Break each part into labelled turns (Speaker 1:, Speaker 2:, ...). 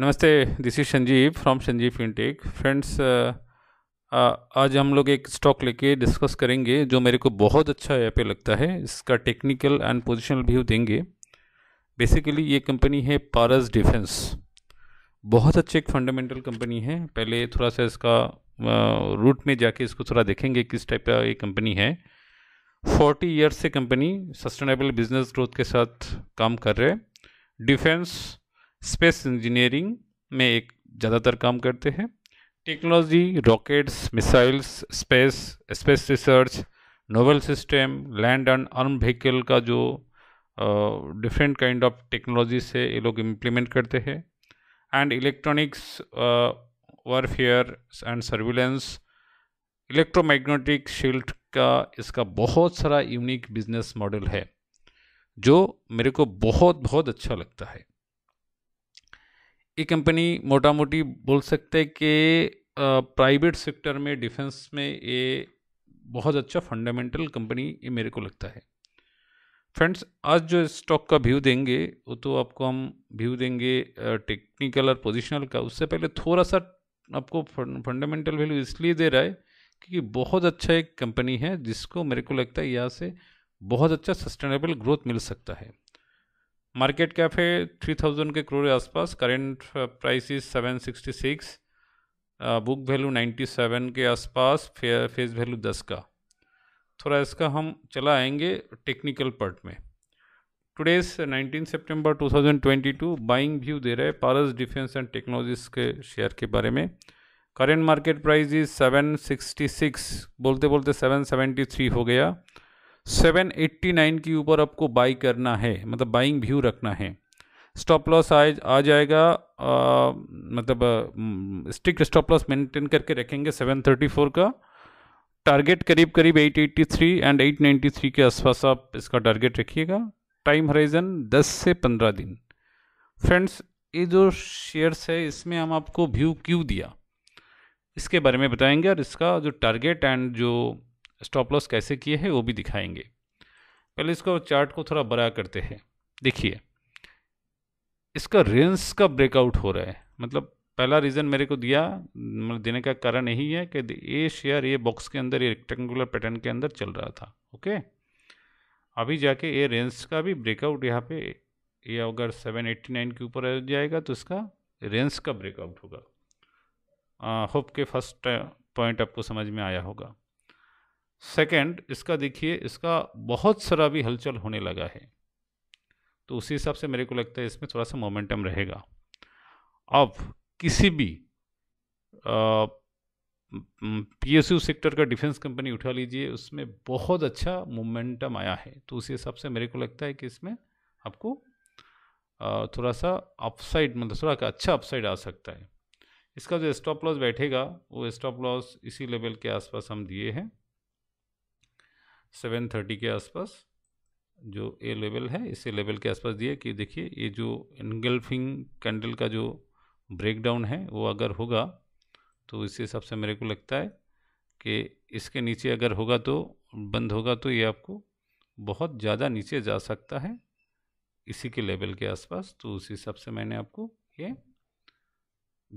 Speaker 1: नमस्ते this is Sanjeev from Sanjeev fintech friends आज हम लोग एक स्टॉक लेके डिस्कस करेंगे जो मेरे को बहुत अच्छा यहाँ पे लगता है इसका टेक्निकल एंड पोजिशनल व्यू देंगे बेसिकली ये कंपनी है पारस डिफेंस बहुत अच्छी एक फंडामेंटल कंपनी है पहले थोड़ा सा इसका रूट uh, में जाके इसको थोड़ा देखेंगे किस टाइप का ये कंपनी है फोर्टी ईयर्स से कंपनी सस्टेनेबल बिजनेस ग्रोथ के साथ काम कर रहे डिफेंस स्पेस इंजीनियरिंग में एक ज़्यादातर काम करते हैं technology rockets missiles space space research novel system land and arm vehicle का जो डिफरेंट काइंड ऑफ टेक्नोलॉजी से ये लोग इम्प्लीमेंट करते हैं and electronics warfare and surveillance electromagnetic shield का इसका बहुत सारा यूनिक बिजनेस मॉडल है जो मेरे को बहुत बहुत अच्छा लगता है ये कंपनी मोटा मोटी बोल सकते हैं कि प्राइवेट सेक्टर में डिफेंस में ये बहुत अच्छा फंडामेंटल कंपनी ये मेरे को लगता है फ्रेंड्स आज जो स्टॉक का व्यू देंगे वो तो आपको हम व्यू देंगे टेक्निकल और पोजिशनल का उससे पहले थोड़ा सा आपको फंडामेंटल वैल्यू इसलिए दे रहा है क्योंकि बहुत अच्छा एक कंपनी है जिसको मेरे को लगता है यहाँ से बहुत अच्छा सस्टेनेबल ग्रोथ मिल सकता है मार्केट कैप है थ्री थाउजेंड के करोड़ के आसपास current price is seven sixty six book value ninety seven के आसपास फेस वैल्यू दस का थोड़ा इसका हम चला आएंगे टेक्निकल पार्ट में today's thousand twenty two buying view दे रहे पारस डिफेंस एंड टेक्नोलॉजीज के शेयर के बारे में current market price is seven sixty six बोलते बोलते सेवन सेवेंटी थ्री हो गया 789 के ऊपर आपको बाई करना है मतलब बाइंग व्यू रखना है स्टॉप लॉस आए आ जाएगा आ, मतलब स्टिक स्टॉप लॉस मेंटेन करके रखेंगे 734 का टारगेट करीब करीब 883 एंड 893 के आसपास आप इसका टारगेट रखिएगा टाइम हराइजन 10 से 15 दिन फ्रेंड्स ये जो शेयर्स है इसमें हम आपको व्यू क्यों दिया इसके बारे में बताएंगे और इसका जो टारगेट एंड जो स्टॉप लॉस कैसे किए हैं वो भी दिखाएंगे पहले इसको चार्ट को थोड़ा बड़ा करते हैं देखिए इसका रेंज का ब्रेकआउट हो रहा है मतलब पहला रीज़न मेरे को दिया मतलब देने का कारण यही है कि ये शेयर ये बॉक्स के अंदर ये रेक्टेंगुलर पैटर्न के अंदर चल रहा था ओके अभी जाके ये रेंज का भी ब्रेकआउट यहाँ पे ये अगर 789 के ऊपर जाएगा तो इसका रेंज का ब्रेकआउट होगा होप के फर्स्ट पॉइंट आपको समझ में आया होगा सेकंड इसका देखिए इसका बहुत सारा भी हलचल होने लगा है तो उसी हिसाब से मेरे को लगता है इसमें थोड़ा सा मोमेंटम रहेगा अब किसी भी पीएसयू सेक्टर का डिफेंस कंपनी उठा लीजिए उसमें बहुत अच्छा मोमेंटम आया है तो उसी हिसाब से मेरे को लगता है कि इसमें आपको आ, थोड़ा सा अपसाइड मतलब थोड़ा अच्छा अपसाइड आ सकता है इसका जो स्टॉप लॉस बैठेगा वो स्टॉप लॉस इसी लेवल के आसपास हम दिए हैं सेवन थर्टी के आसपास जो ए लेवल है इसे लेवल के आसपास दिए कि देखिए ये जो इनगल्फिंग कैंडल का जो ब्रेकडाउन है वो अगर होगा तो इस हिसाब से मेरे को लगता है कि इसके नीचे अगर होगा तो बंद होगा तो ये आपको बहुत ज़्यादा नीचे जा सकता है इसी के लेवल के आसपास तो उस हिसाब से मैंने आपको ये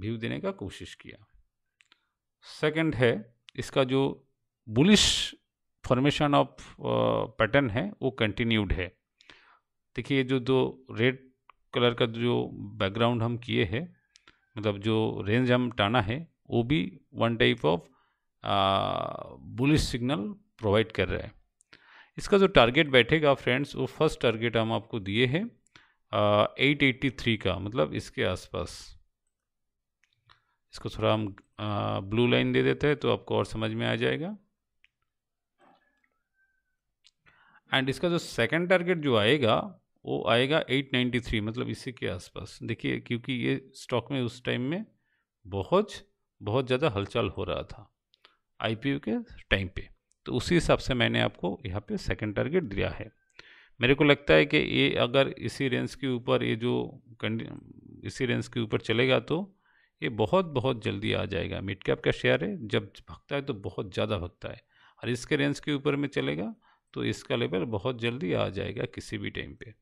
Speaker 1: व्यू देने का कोशिश किया सेकंड है इसका जो बुलिश फॉर्मेशन ऑफ पैटर्न है वो कंटिन्यूड है देखिए जो दो रेड कलर का जो बैकग्राउंड हम किए हैं मतलब जो रेंज हम टाना है वो भी one type of bullish signal provide कर रहा है इसका जो टारगेट बैठेगा फ्रेंड्स वो फर्स्ट टारगेट हम आपको दिए हैं एट एट्टी थ्री का मतलब इसके आसपास इसको थोड़ा हम ब्लू uh, लाइन दे देते हैं तो आपको और समझ में आ जाएगा एंड इसका जो सेकंड टारगेट जो आएगा वो आएगा 893 मतलब इसी के आसपास देखिए क्योंकि ये स्टॉक में उस टाइम में बहुत बहुत ज़्यादा हलचल हो रहा था आई के टाइम पे तो उसी हिसाब से मैंने आपको यहाँ पे सेकंड टारगेट दिया है मेरे को लगता है कि ये अगर इसी रेंज के ऊपर ये जो इसी रेंज के ऊपर चलेगा तो ये बहुत बहुत जल्दी आ जाएगा मिड कैप का शेयर है जब भगता है तो बहुत ज़्यादा भगता है और इसके रेंज के ऊपर में चलेगा तो इसका लेवल बहुत जल्दी आ जाएगा किसी भी टाइम पे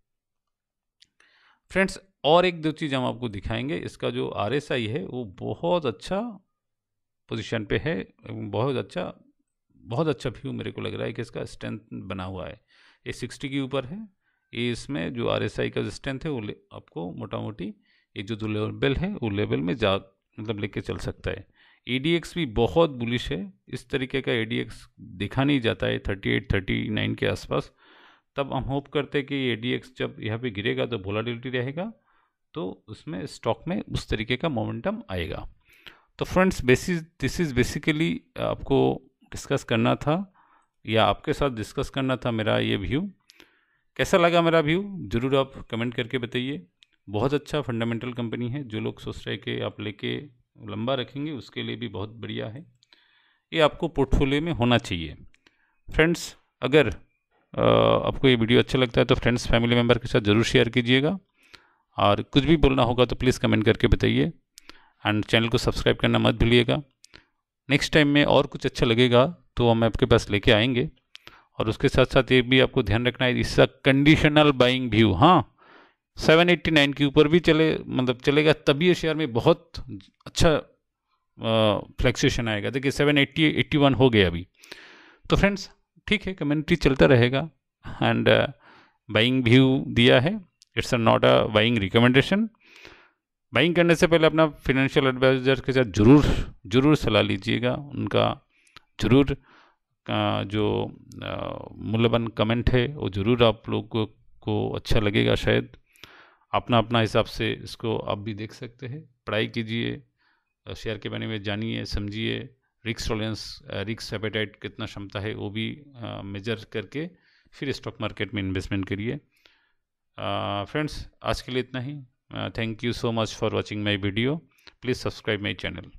Speaker 1: फ्रेंड्स और एक दो चीज़ हम आपको दिखाएंगे इसका जो आर है वो बहुत अच्छा पोजीशन पे है बहुत अच्छा बहुत अच्छा व्यू मेरे को लग रहा है कि इसका स्ट्रेंथ बना हुआ है ये सिक्सटी के ऊपर है ये इसमें जो आर का जो स्ट्रेंथ है वो आपको मोटा मोटी ये जो जो लेवल है वो लेवल में जा मतलब लेके चल सकता है ए e भी बहुत बुलिश है इस तरीके का ए e देखा नहीं जाता है थर्टी एट थर्टी नाइन के आसपास तब हम होप करते हैं कि ए e जब यहाँ पे गिरेगा तो वोलाटिलिटी रहेगा तो उसमें स्टॉक में उस तरीके का मोमेंटम आएगा तो friends basis this is basically आपको डिस्कस करना था या आपके साथ डिस्कस करना था मेरा ये व्यू कैसा लगा मेरा व्यू ज़रूर आप कमेंट करके बताइए बहुत अच्छा फंडामेंटल कंपनी है जो लोग सोच रहे कि आप लेके लंबा रखेंगे उसके लिए भी बहुत बढ़िया है ये आपको पोर्टफोलियो में होना चाहिए फ्रेंड्स अगर आपको ये वीडियो अच्छा लगता है तो फ्रेंड्स फैमिली मेम्बर के साथ ज़रूर शेयर कीजिएगा और कुछ भी बोलना होगा तो प्लीज़ कमेंट करके बताइए एंड चैनल को सब्सक्राइब करना मत भूलिएगा नेक्स्ट टाइम में और कुछ अच्छा लगेगा तो हम आपके पास लेके आएंगे और उसके साथ साथ ये भी आपको ध्यान रखना है इसका कंडीशनल बाइंग व्यू हाँ 789 के ऊपर भी चले मतलब चलेगा तभी ये शेयर में बहुत अच्छा फ्लैक्सेशन आएगा देखिए 780 81 हो गया अभी तो फ्रेंड्स ठीक है कम्युनिटी चलता रहेगा एंड बाइंग व्यू दिया है it's a not a buying recommendation buying करने से पहले अपना फिनेंशियल एडवाइजर के साथ ज़रूर ज़रूर सलाह लीजिएगा उनका ज़रूर जो मूल्यवान कमेंट है वो ज़रूर आप लोग को अच्छा लगेगा शायद अपना अपना हिसाब से इसको आप भी देख सकते हैं पढ़ाई कीजिए शेयर के बारे में जानिए समझिए रिक्स टॉलरेंस रिक्स एपेटाइट कितना क्षमता है वो भी मेजर करके फिर स्टॉक मार्केट में इन्वेस्टमेंट करिए फ्रेंड्स आज के लिए इतना ही thank you so much for watching my video please subscribe my channel